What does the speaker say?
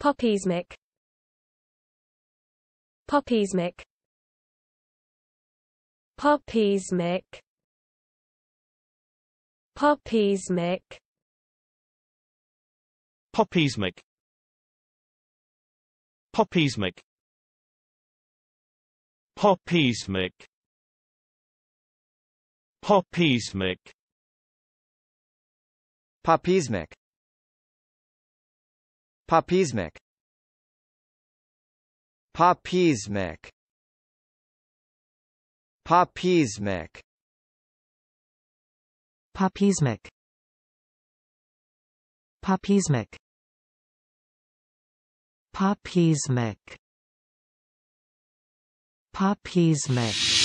Popismic Popismic Popismic Popismic Popismic Popismic Popismic Popismic Popismic Papismic Papismic Papismic Papismic Papismic Papismic Papismic